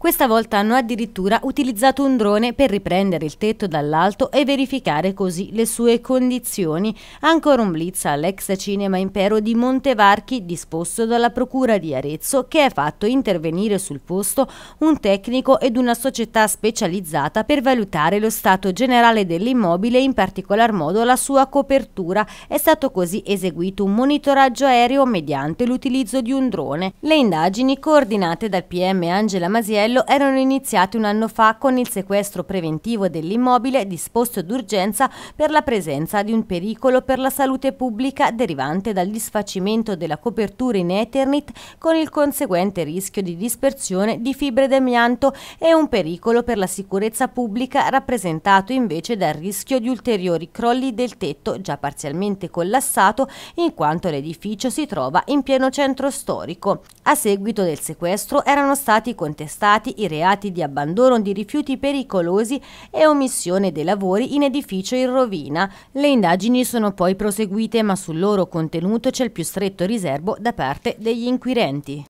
Questa volta hanno addirittura utilizzato un drone per riprendere il tetto dall'alto e verificare così le sue condizioni. Ancora un blitz all'ex cinema impero di Montevarchi disposto dalla procura di Arezzo che ha fatto intervenire sul posto un tecnico ed una società specializzata per valutare lo stato generale dell'immobile e in particolar modo la sua copertura. È stato così eseguito un monitoraggio aereo mediante l'utilizzo di un drone. Le indagini coordinate dal PM Angela Masiello Castello erano iniziati un anno fa con il sequestro preventivo dell'immobile disposto d'urgenza per la presenza di un pericolo per la salute pubblica derivante dal disfacimento della copertura in Eternit con il conseguente rischio di dispersione di fibre d'amianto e un pericolo per la sicurezza pubblica rappresentato invece dal rischio di ulteriori crolli del tetto già parzialmente collassato in quanto l'edificio si trova in pieno centro storico. A seguito del sequestro erano stati contestati reiterati i reati di abbandono di rifiuti pericolosi e omissione dei lavori in edificio in rovina. Le indagini sono poi proseguite ma sul loro contenuto c'è il più stretto riservo da parte degli inquirenti.